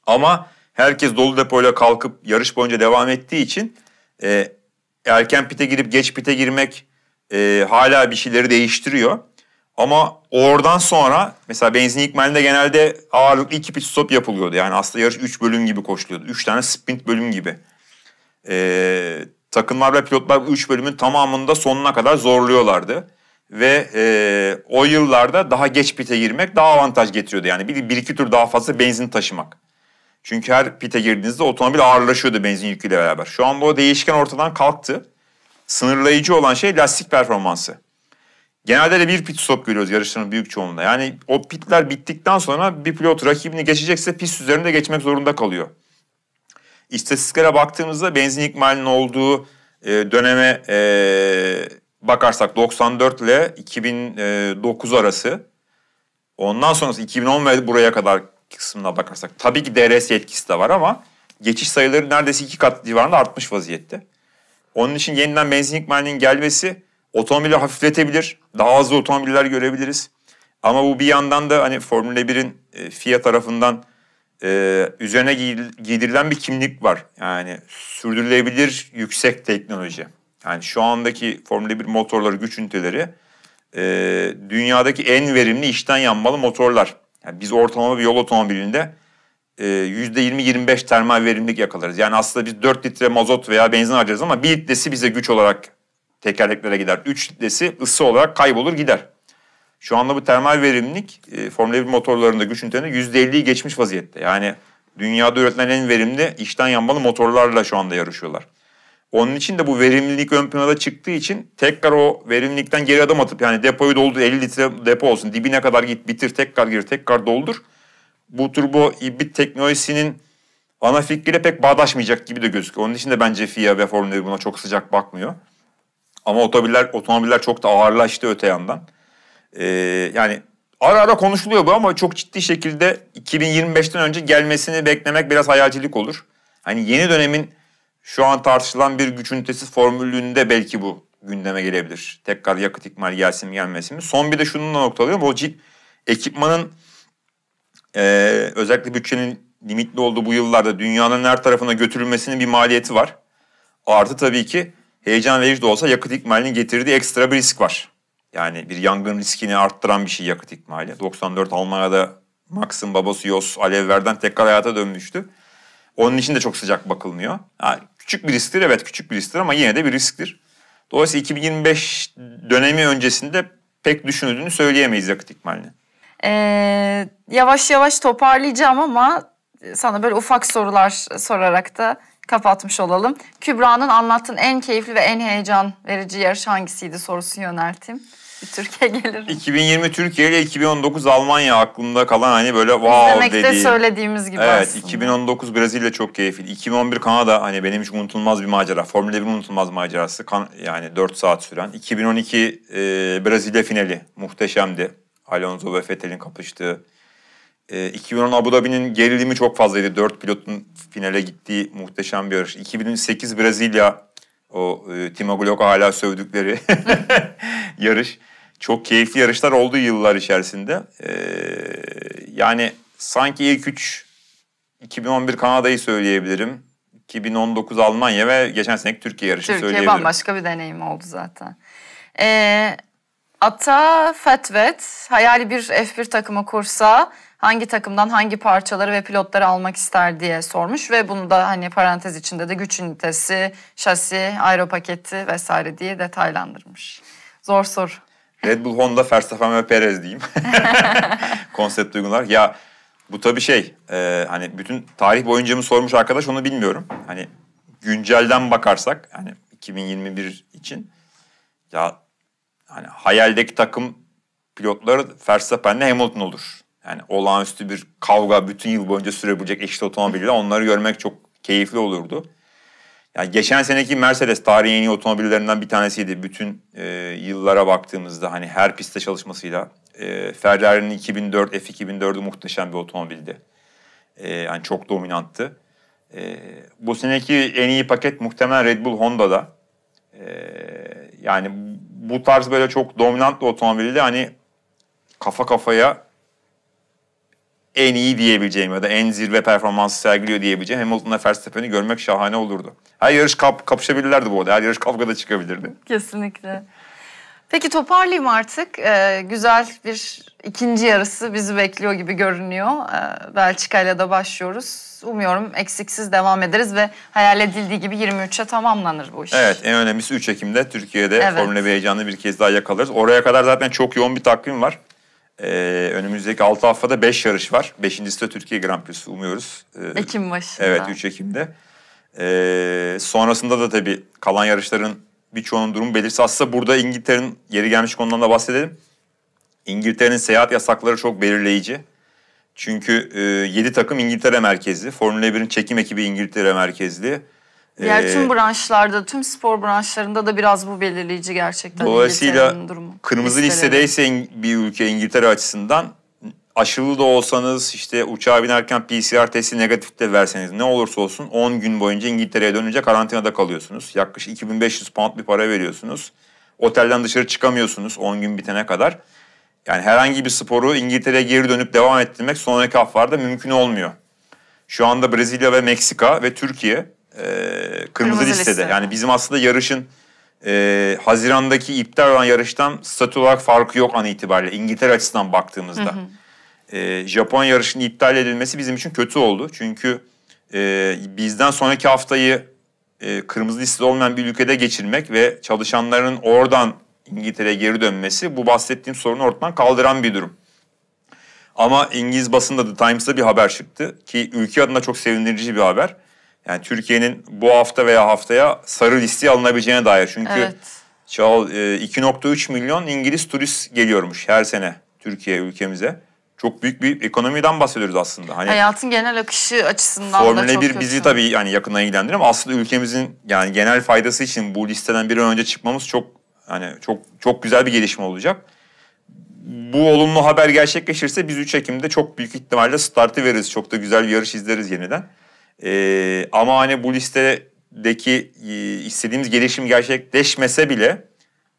Ama herkes dolu depoyla kalkıp yarış boyunca devam ettiği için e, erken pite girip geç pite girmek e, hala bir şeyleri değiştiriyor. Ama oradan sonra mesela benzinlik mende genelde ağırlıklı iki pit stop yapılıyordu. Yani aslında yarış üç bölüm gibi koşuluyordu. Üç tane sprint bölüm gibi. Ee, takımlar ve pilotlar bu üç bölümün tamamında sonuna kadar zorluyorlardı. Ve e, o yıllarda daha geç pite girmek daha avantaj getiriyordu. Yani bir, bir iki tur daha fazla benzin taşımak. Çünkü her pite girdiğinizde otomobil ağırlaşıyordu benzin yüküyle beraber. Şu anda o değişken ortadan kalktı. Sınırlayıcı olan şey lastik performansı. Genelde de bir pit stop görüyoruz yarışların büyük çoğunluğunda. Yani o pitler bittikten sonra bir pilot rakibini geçecekse pist üzerinde geçmek zorunda kalıyor. İstatistiklere baktığımızda benzin ikmalinin olduğu e, döneme e, bakarsak 94 ile 2009 arası. Ondan sonrası 2010 ve buraya kadar kısmına bakarsak. Tabii ki DRS etkisi de var ama geçiş sayıları neredeyse iki kat civarında artmış vaziyette. Onun için yeniden benzin ikmalinin gelmesi Otomobili hafifletebilir. Daha hızlı otomobiller görebiliriz. Ama bu bir yandan da hani Formula 1'in e, FIA tarafından e, üzerine giydirilen bir kimlik var. Yani sürdürülebilir yüksek teknoloji. Yani şu andaki Formula 1 motorları, güç üniteleri e, dünyadaki en verimli işten yanmalı motorlar. Yani biz ortalama bir yol otomobilinde e, %20-25 termal verimlilik yakalarız. Yani aslında biz 4 litre mazot veya benzin harcarız ama 1 litresi bize güç olarak tekerleklere gider. 3 litresi ısı olarak kaybolur gider. Şu anda bu termal verimlilik e, Formula 1 motorlarında güç ünitlerinde %50'yi geçmiş vaziyette. Yani dünyada üretilen en verimli içten yanmalı motorlarla şu anda yarışıyorlar. Onun için de bu verimlilik ön plana çıktığı için tekrar o verimlilikten geri adım atıp yani depoyu doldur 50 litre depo olsun dibine kadar git bitir tekrar gir tekrar doldur. Bu turbo hibrit teknolojisinin ana fikriyle pek bağdaşmayacak gibi de gözüküyor. Onun için de bence FIA ve Formula 1 buna çok sıcak bakmıyor. Ama otomobiller, otomobiller çok da ağırlaştı öte yandan. Ee, yani ara ara konuşuluyor bu ama çok ciddi şekilde 2025'ten önce gelmesini beklemek biraz hayalcilik olur. Hani yeni dönemin şu an tartışılan bir güç ünitesi formülünde belki bu gündeme gelebilir. Tekrar yakıt ikmal gelsin mi gelmesin mi? Son bir de şununla noktalıyorum. O cip, ekipmanın e, özellikle bütçenin limitli olduğu bu yıllarda dünyanın her tarafına götürülmesinin bir maliyeti var. Artı tabii ki heyecan verici de olsa yakıt ikmalinin getirdiği ekstra bir risk var. Yani bir yangın riskini arttıran bir şey yakıt ikmali. 94 Almanya'da Max'ın babası Yos alevlerden tekrar hayata dönmüştü. Onun için de çok sıcak bakılmıyor. Yani küçük bir risktir evet küçük bir risktir ama yine de bir risktir. Dolayısıyla 2025 dönemi öncesinde pek düşünüldüğünü söyleyemeyiz yakıt ikmalini. Ee, yavaş yavaş toparlayacağım ama sana böyle ufak sorular sorarak da kapatmış olalım. Kübra'nın anlattığın en keyifli ve en heyecan verici yarış hangisiydi sorusunu yönelteyim. Bir Türkiye gelir. 2020 Türkiye ile 2019 Almanya aklımda kalan hani böyle wow Demekte dediğim. söylediğimiz gibi Evet aslında. 2019 Brezilya çok keyifli. 2011 Kanada hani benim için unutulmaz bir macera. Formula 1 unutulmaz macerası. Kan yani 4 saat süren. 2012 e, Brezilya finali muhteşemdi. Alonso ve Vettel'in kapıştığı. E, ee, 2010 Abu Dhabi'nin gerilimi çok fazlaydı. Dört pilotun finale gittiği muhteşem bir yarış. 2008 Brezilya o e, Timo Glock hala sövdükleri <laughs> yarış. Çok keyifli yarışlar oldu yıllar içerisinde. E, yani sanki ilk üç 2011 Kanada'yı söyleyebilirim. 2019 Almanya ve geçen sene Türkiye yarışı Türkiye söyleyebilirim. Türkiye bambaşka bir deneyim oldu zaten. Ee, Ata Fetvet hayali bir F1 takımı kursa hangi takımdan hangi parçaları ve pilotları almak ister diye sormuş ve bunu da hani parantez içinde de güç ünitesi, şasi, aero paketi vesaire diye detaylandırmış. Zor soru. Red Bull Honda, Verstappen ve Perez diyeyim. <laughs> Konsept uygunlar. Ya bu tabii şey e, hani bütün tarih boyunca mı sormuş arkadaş onu bilmiyorum. Hani güncelden bakarsak hani 2021 için ya yani hayaldeki takım pilotları Verstappen'le Hamilton olur. Yani olağanüstü bir kavga bütün yıl boyunca sürebilecek eşit otomobille onları görmek çok keyifli olurdu. Yani geçen seneki Mercedes tarihin en iyi otomobillerinden bir tanesiydi. Bütün e, yıllara baktığımızda hani her pistte çalışmasıyla e, Ferrari'nin 2004 F2004'ü muhteşem bir otomobildi. E, yani çok dominanttı. E, bu seneki en iyi paket muhtemelen Red Bull Honda'da. E, yani bu tarz böyle çok dominant bir otomobili hani kafa kafaya en iyi diyebileceğim ya da en zirve performansı sergiliyor diyebileceğim Hamilton'la Verstappen'i görmek şahane olurdu. Her yarış kap kapışabilirlerdi bu arada. Her yarış kavgada çıkabilirdi. Kesinlikle. Peki toparlayayım artık. Ee, güzel bir ikinci yarısı bizi bekliyor gibi görünüyor. Ee, Belçika'yla da başlıyoruz. Umuyorum eksiksiz devam ederiz ve hayal edildiği gibi 23'e tamamlanır bu iş. Evet en önemlisi 3 Ekim'de Türkiye'de evet. Formula 1 heyecanını bir kez daha yakalarız. Oraya kadar zaten çok yoğun bir takvim var. Ee, önümüzdeki 6 haftada 5 yarış var. 5.si de Türkiye Grand Prix'si umuyoruz. Ee, Ekim başında. Evet 3 Ekim'de. Ee, sonrasında da tabii kalan yarışların birçoğunun durumu belirsiz. Aslında burada İngiltere'nin yeri gelmiş konudan da bahsedelim. İngiltere'nin seyahat yasakları çok belirleyici. Çünkü e, 7 takım İngiltere merkezli. Formula 1'in çekim ekibi İngiltere merkezli. Diğer ee, tüm branşlarda, tüm spor branşlarında da biraz bu belirleyici gerçekten. Dolayısıyla durumu. kırmızı listedeyse bir ülke İngiltere açısından aşılı da olsanız işte uçağa binerken PCR testi negatif de verseniz ne olursa olsun 10 gün boyunca İngiltere'ye dönünce karantinada kalıyorsunuz. Yaklaşık 2500 pound bir para veriyorsunuz. Otelden dışarı çıkamıyorsunuz 10 gün bitene kadar. Yani herhangi bir sporu İngiltere'ye geri dönüp devam ettirmek sonraki haftalarda mümkün olmuyor. Şu anda Brezilya ve Meksika ve Türkiye e, kırmızı, kırmızı listede. Liste. Yani bizim aslında yarışın e, Haziran'daki iptal olan yarıştan statü olarak farkı yok an itibariyle İngiltere açısından baktığımızda. Hı hı e, Japon yarışının iptal edilmesi bizim için kötü oldu. Çünkü e, bizden sonraki haftayı e, kırmızı listede olmayan bir ülkede geçirmek ve çalışanların oradan İngiltere'ye geri dönmesi bu bahsettiğim sorunu ortadan kaldıran bir durum. Ama İngiliz basında The Times'da bir haber çıktı ki ülke adına çok sevindirici bir haber. Yani Türkiye'nin bu hafta veya haftaya sarı listeye alınabileceğine dair. Çünkü evet. 2.3 e, milyon İngiliz turist geliyormuş her sene Türkiye ülkemize çok büyük bir ekonomiden bahsediyoruz aslında. Hani Hayatın genel akışı açısından Formula da çok 1 kötü. bizi tabii yani yakından ilgilendiriyor ama aslında ülkemizin yani genel faydası için bu listeden bir an önce çıkmamız çok yani çok çok güzel bir gelişme olacak. Bu olumlu haber gerçekleşirse biz 3 Ekim'de çok büyük ihtimalle startı veririz. Çok da güzel bir yarış izleriz yeniden. Ee, ama hani bu listedeki e, istediğimiz gelişim gerçekleşmese bile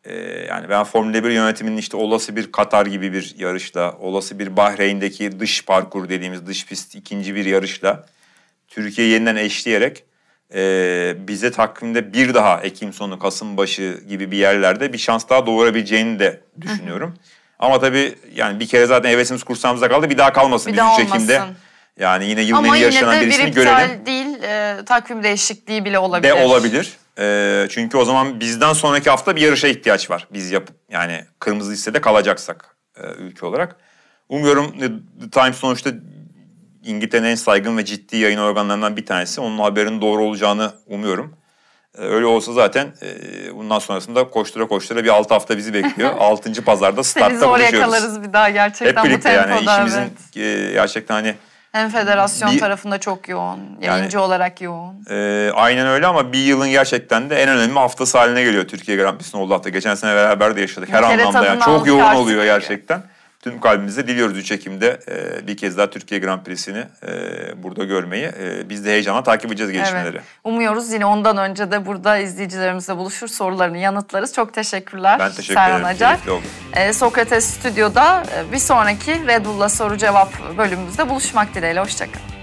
ee, yani ben Formula 1 yönetiminin işte olası bir Katar gibi bir yarışla, olası bir Bahreyn'deki dış parkur dediğimiz dış pist ikinci bir yarışla Türkiye yeniden eşleyerek e, bize takvimde bir daha Ekim sonu, Kasım başı gibi bir yerlerde bir şans daha doğurabileceğini de düşünüyorum. Hı. Ama tabii yani bir kere zaten hevesimiz kursağımıza kaldı. Bir daha kalmasın bir biz daha 3 Ekim'de. Yani yine yılın yeni yaşanan birisini görelim. Ama yine de bir iptal değil e, takvim değişikliği bile olabilir. De olabilir. Ee, çünkü o zaman bizden sonraki hafta bir yarışa ihtiyaç var. Biz yap yani kırmızı listede kalacaksak e, ülke olarak. Umuyorum The Times sonuçta İngiltere'nin en saygın ve ciddi yayın organlarından bir tanesi. Onun haberinin doğru olacağını umuyorum. Ee, öyle olsa zaten e, bundan sonrasında koştura koştura bir 6 hafta bizi bekliyor. 6. <laughs> pazarda startta buluşuyoruz. Biz oraya kalırız bir daha gerçekten Hep birlikte bu tempoda, yani işimizin evet. E, gerçekten hani hem federasyon bir, tarafında çok yoğun, yayıncı yani, olarak yoğun. E, aynen öyle ama bir yılın gerçekten de en önemli haftası haline geliyor Türkiye Grand Prix'sinin oldu hafta. Geçen sene beraber de yaşadık her anlamda yani. Çok yoğun oluyor gerçekten. Diyor tüm kalbimizle diliyoruz 3 Ekim'de e, ee, bir kez daha Türkiye Grand Prix'sini e, burada görmeyi. E, biz de heyecanla takip edeceğiz gelişmeleri. Evet. Umuyoruz yine ondan önce de burada izleyicilerimizle buluşur sorularını yanıtlarız. Çok teşekkürler. Ben teşekkür Serhan ederim. Acar. E, Sokrates Stüdyo'da e, bir sonraki Red Bull'la soru cevap bölümümüzde buluşmak dileğiyle. Hoşçakalın.